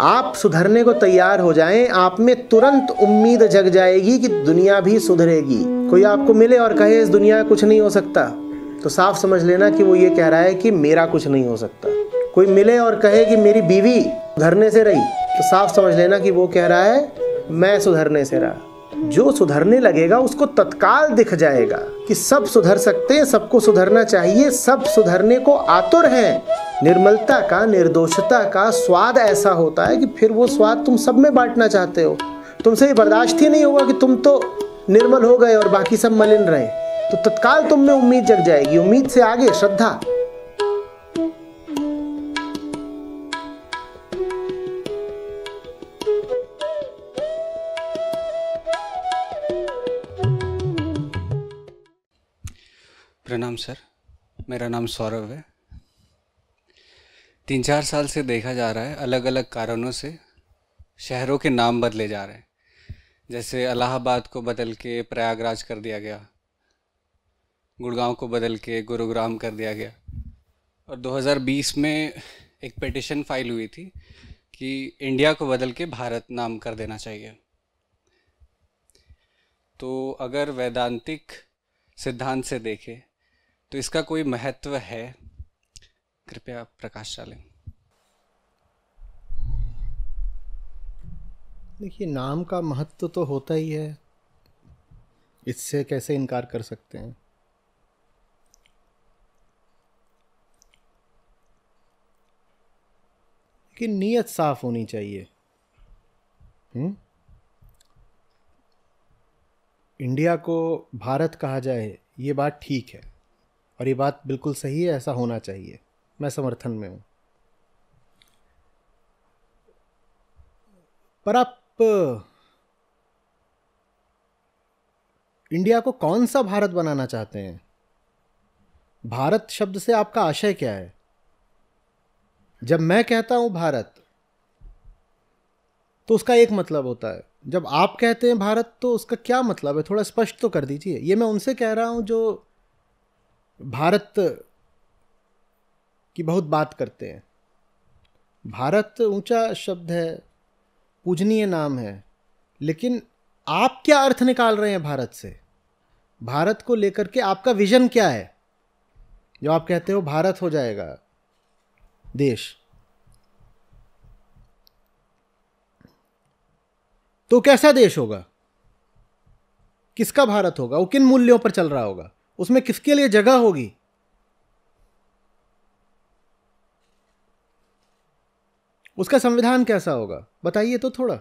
आप सुधरने को तैयार हो जाएं आप में तुरंत उम्मीद जग जाएगी कि दुनिया भी सुधरेगी कोई आपको मिले और कहे इस दुनिया कुछ नहीं हो सकता तो साफ समझ लेना कि वो ये कह रहा है कि मेरा कुछ नहीं हो सकता कोई मिले और कहे कि मेरी बीवी सुधरने से रही तो साफ समझ लेना कि वो कह रहा है मैं सुधरने से रहा जो सुधरने लगेगा उसको तत्काल दिख जाएगा कि सब सुधर सकते हैं सबको सुधरना चाहिए सब सुधरने को आतुर हैं निर्मलता का निर्दोषता का स्वाद ऐसा होता है कि फिर वो स्वाद तुम सब में बांटना चाहते हो तुमसे ये बर्दाश्त ही नहीं होगा कि तुम तो निर्मल हो गए और बाकी सब मलिन रहे तो तत्काल तुम में उम्मीद जग जाएगी उम्मीद से आगे श्रद्धा प्रणाम सर मेरा नाम सौरभ है तीन चार साल से देखा जा रहा है अलग अलग कारणों से शहरों के नाम बदले जा रहे हैं जैसे अलाहाबाद को बदल के प्रयागराज कर दिया गया गुड़गांव को बदल के गुरुग्राम कर दिया गया और 2020 में एक पिटिशन फाइल हुई थी कि इंडिया को बदल के भारत नाम कर देना चाहिए तो अगर वैदांतिक सिद्धांत से देखें तो इसका कोई महत्व है कृपया प्रकाश डालें देखिए नाम का महत्व तो होता ही है इससे कैसे इनकार कर सकते हैं कि नीयत साफ होनी चाहिए हुँ? इंडिया को भारत कहा जाए ये बात ठीक है और ये बात बिल्कुल सही है ऐसा होना चाहिए मैं समर्थन में हूँ पर आप इंडिया को कौन सा भारत बनाना चाहते हैं भारत शब्द से आपका आशय क्या है जब मैं कहता हूं भारत तो उसका एक मतलब होता है जब आप कहते हैं भारत तो उसका क्या मतलब है थोड़ा स्पष्ट तो कर दीजिए ये मैं उनसे कह रहा हूं जो भारत की बहुत बात करते हैं भारत ऊंचा शब्द है पूजनीय नाम है लेकिन आप क्या अर्थ निकाल रहे हैं भारत से भारत को लेकर के आपका विजन क्या है जो आप कहते हो भारत हो जाएगा देश तो कैसा देश होगा किसका भारत होगा वो किन मूल्यों पर चल रहा होगा उसमें किसके लिए जगह होगी उसका संविधान कैसा होगा बताइए तो थोड़ा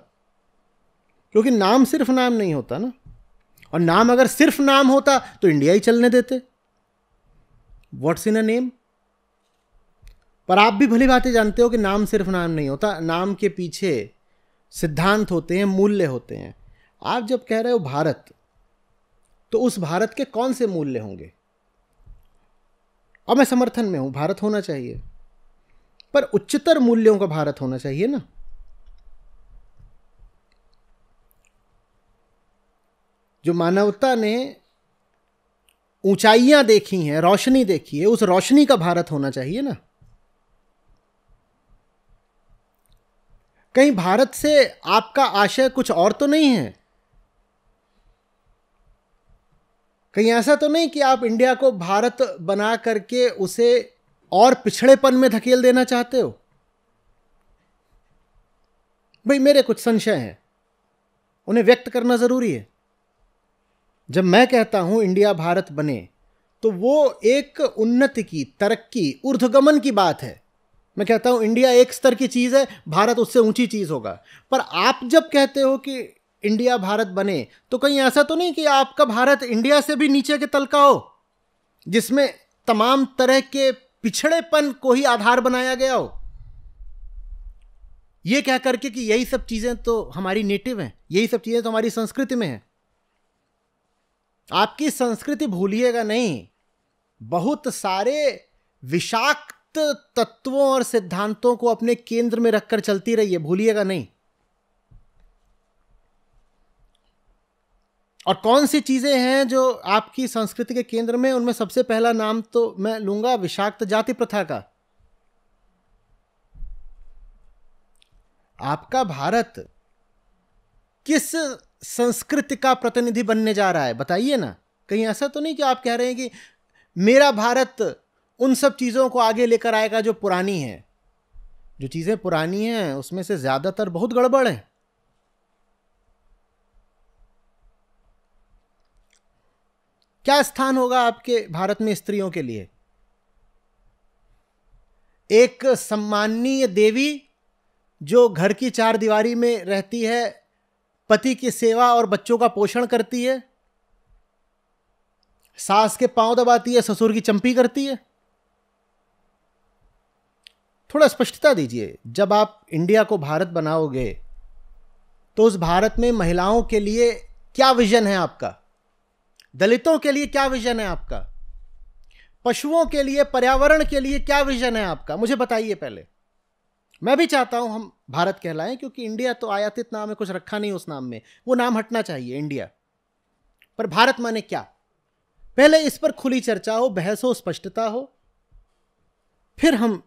क्योंकि नाम सिर्फ नाम नहीं होता ना और नाम अगर सिर्फ नाम होता तो इंडिया ही चलने देते व्हाट्स इन अ नेम पर आप भी भली बातें जानते हो कि नाम सिर्फ नाम नहीं होता नाम के पीछे सिद्धांत होते हैं मूल्य होते हैं आप जब कह रहे हो भारत तो उस भारत के कौन से मूल्य होंगे और मैं समर्थन में हूं भारत होना चाहिए पर उच्चतर मूल्यों का भारत होना चाहिए ना जो मानवता ने ऊंचाइयां देखी हैं रोशनी देखी है उस रोशनी का भारत होना चाहिए ना कहीं भारत से आपका आशय कुछ और तो नहीं है कहीं ऐसा तो नहीं कि आप इंडिया को भारत बना करके उसे और पिछड़ेपन में धकेल देना चाहते हो भाई मेरे कुछ संशय हैं उन्हें व्यक्त करना ज़रूरी है जब मैं कहता हूं इंडिया भारत बने तो वो एक उन्नति की तरक्की ऊर्धगमन की बात है मैं कहता हूं इंडिया एक स्तर की चीज़ है भारत उससे ऊंची चीज़ होगा पर आप जब कहते हो कि इंडिया भारत बने तो कहीं ऐसा तो नहीं कि आपका भारत इंडिया से भी नीचे के तल का हो जिसमें तमाम तरह के पिछड़ेपन को ही आधार बनाया गया हो यह कह करके कि यही सब चीज़ें तो हमारी नेटिव हैं यही सब चीज़ें तो हमारी संस्कृति में हैं आपकी संस्कृति भूलिएगा नहीं बहुत सारे विषाक्त तत्वों और सिद्धांतों को अपने केंद्र में रखकर चलती रही है भूलिएगा नहीं और कौन सी चीज़ें हैं जो आपकी संस्कृति के केंद्र में उनमें सबसे पहला नाम तो मैं लूंगा विषाक्त जाति प्रथा का आपका भारत किस संस्कृति का प्रतिनिधि बनने जा रहा है बताइए ना कहीं ऐसा तो नहीं कि आप कह रहे हैं कि मेरा भारत उन सब चीज़ों को आगे लेकर आएगा जो पुरानी है जो चीज़ें पुरानी हैं उसमें से ज़्यादातर बहुत गड़बड़ है क्या स्थान होगा आपके भारत में स्त्रियों के लिए एक सम्माननीय देवी जो घर की चार दीवारी में रहती है पति की सेवा और बच्चों का पोषण करती है सास के पांव दबाती है ससुर की चंपी करती है थोड़ा स्पष्टता दीजिए जब आप इंडिया को भारत बनाओगे तो उस भारत में महिलाओं के लिए क्या विजन है आपका दलितों के लिए क्या विजन है आपका पशुओं के लिए पर्यावरण के लिए क्या विजन है आपका मुझे बताइए पहले मैं भी चाहता हूं हम भारत कहलाएं क्योंकि इंडिया तो आयातित नाम है कुछ रखा नहीं उस नाम में वो नाम हटना चाहिए इंडिया पर भारत माने क्या पहले इस पर खुली चर्चा हो बहस हो स्पष्टता हो फिर हम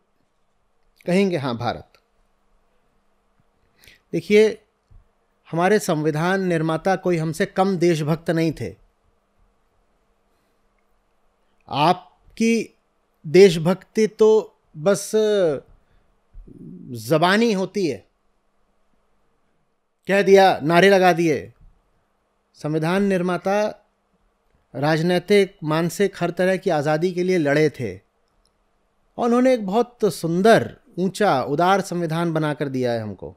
कहेंगे हाँ भारत देखिए हमारे संविधान निर्माता कोई हमसे कम देशभक्त नहीं थे आपकी देशभक्ति तो बस जबानी होती है कह दिया नारे लगा दिए संविधान निर्माता राजनैतिक मानसिक हर तरह की आज़ादी के लिए लड़े थे और उन्होंने एक बहुत सुंदर ऊंचा उदार संविधान बनाकर दिया है हमको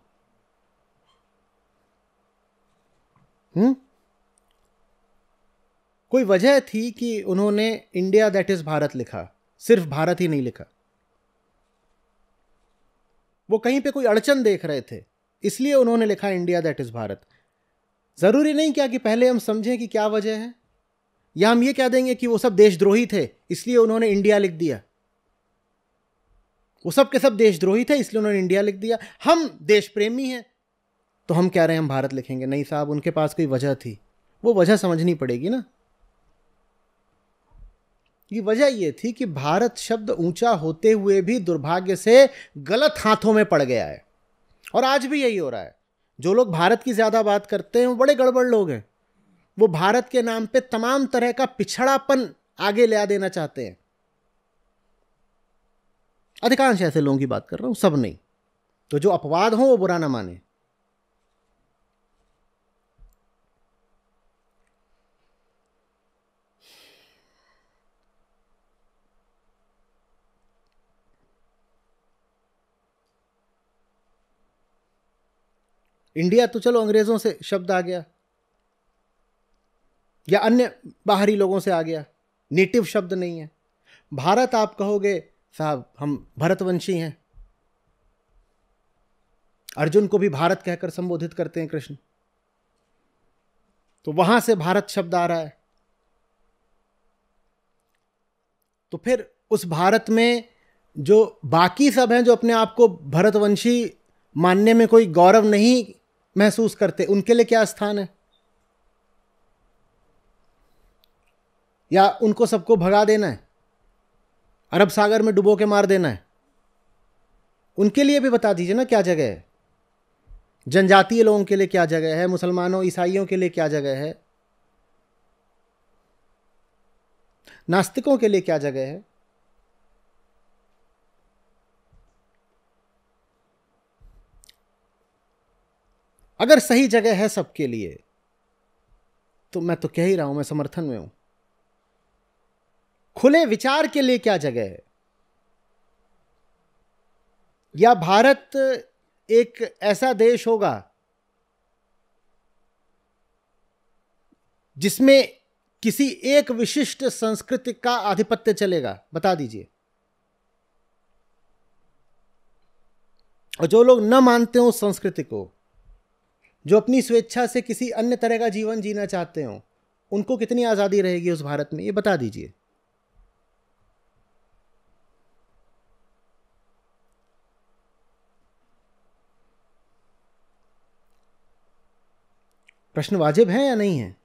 हम्म कोई वजह थी कि उन्होंने इंडिया दैट इज़ भारत लिखा सिर्फ भारत ही नहीं लिखा वो कहीं पे कोई अड़चन देख रहे थे इसलिए उन्होंने लिखा इंडिया दैट इज़ भारत ज़रूरी नहीं क्या कि पहले हम समझें कि क्या वजह है या हम ये कह देंगे कि वो सब देशद्रोही थे इसलिए उन्होंने इंडिया लिख दिया वो सब के सब देशद्रोही थे इसलिए उन्होंने इंडिया लिख दिया हम देश प्रेमी हैं तो हम कह रहे हैं हम भारत लिखेंगे नहीं साहब उनके पास कोई वजह थी वो वजह समझनी पड़ेगी ना की वजह यह थी कि भारत शब्द ऊंचा होते हुए भी दुर्भाग्य से गलत हाथों में पड़ गया है और आज भी यही हो रहा है जो लोग भारत की ज़्यादा बात करते हैं वो बड़े गड़बड़ लोग हैं वो भारत के नाम पे तमाम तरह का पिछड़ापन आगे ले देना चाहते हैं अधिकांश ऐसे लोगों की बात कर रहा हूँ सब नहीं तो जो अपवाद हो वो बुरा ना माने इंडिया तो चलो अंग्रेज़ों से शब्द आ गया या अन्य बाहरी लोगों से आ गया नेटिव शब्द नहीं है भारत आप कहोगे साहब हम भरतवंशी हैं अर्जुन को भी भारत कहकर संबोधित करते हैं कृष्ण तो वहां से भारत शब्द आ रहा है तो फिर उस भारत में जो बाकी सब हैं जो अपने आप को भरतवंशी मानने में कोई गौरव नहीं महसूस करते उनके लिए क्या स्थान है या उनको सबको भगा देना है अरब सागर में डुबो के मार देना है उनके लिए भी बता दीजिए ना क्या जगह है जनजातीय लोगों के लिए क्या जगह है मुसलमानों ईसाइयों के लिए क्या जगह है नास्तिकों के लिए क्या जगह है अगर सही जगह है सबके लिए तो मैं तो कह ही रहा हूं मैं समर्थन में हूं खुले विचार के लिए क्या जगह है या भारत एक ऐसा देश होगा जिसमें किसी एक विशिष्ट संस्कृति का आधिपत्य चलेगा बता दीजिए और जो लोग न मानते हो संस्कृति को जो अपनी स्वेच्छा से किसी अन्य तरह का जीवन जीना चाहते हो उनको कितनी आज़ादी रहेगी उस भारत में ये बता दीजिए प्रश्न वाजिब है या नहीं है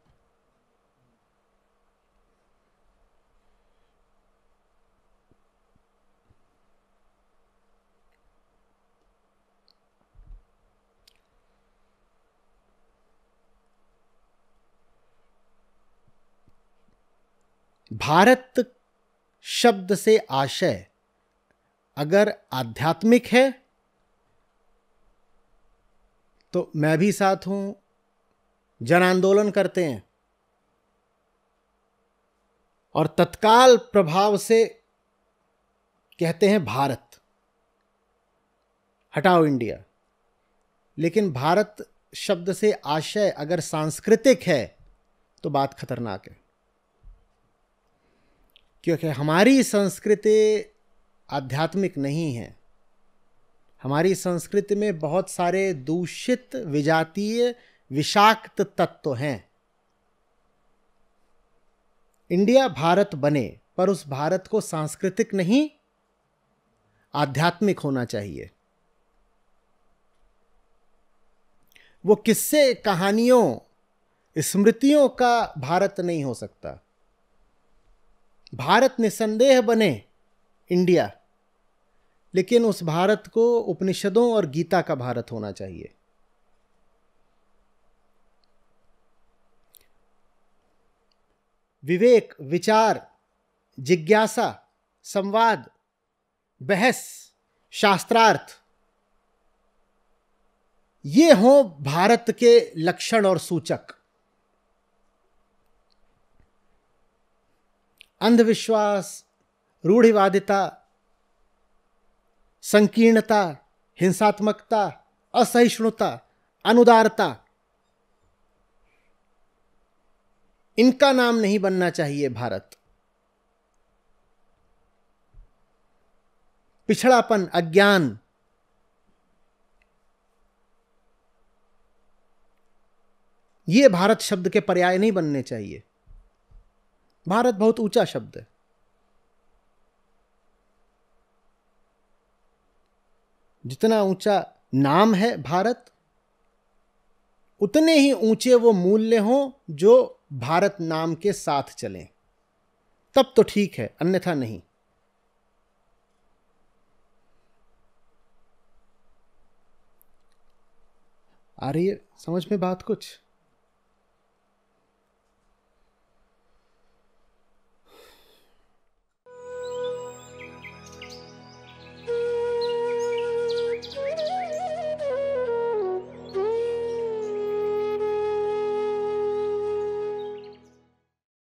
भारत शब्द से आशय अगर आध्यात्मिक है तो मैं भी साथ हूं जन आंदोलन करते हैं और तत्काल प्रभाव से कहते हैं भारत हटाओ इंडिया लेकिन भारत शब्द से आशय अगर सांस्कृतिक है तो बात खतरनाक है क्योंकि हमारी संस्कृति आध्यात्मिक नहीं है हमारी संस्कृति में बहुत सारे दूषित विजातीय विषाक्त तत्व हैं इंडिया भारत बने पर उस भारत को सांस्कृतिक नहीं आध्यात्मिक होना चाहिए वो किस्से कहानियों स्मृतियों का भारत नहीं हो सकता भारत निसंदेह बने इंडिया लेकिन उस भारत को उपनिषदों और गीता का भारत होना चाहिए विवेक विचार जिज्ञासा संवाद बहस शास्त्रार्थ ये हों भारत के लक्षण और सूचक अंधविश्वास रूढ़िवादिता संकीर्णता हिंसात्मकता असहिष्णुता अनुदारता इनका नाम नहीं बनना चाहिए भारत पिछड़ापन अज्ञान ये भारत शब्द के पर्याय नहीं बनने चाहिए भारत बहुत ऊंचा शब्द है जितना ऊंचा नाम है भारत उतने ही ऊंचे वो मूल्य हों जो भारत नाम के साथ चलें तब तो ठीक है अन्यथा नहीं आ रही है समझ में बात कुछ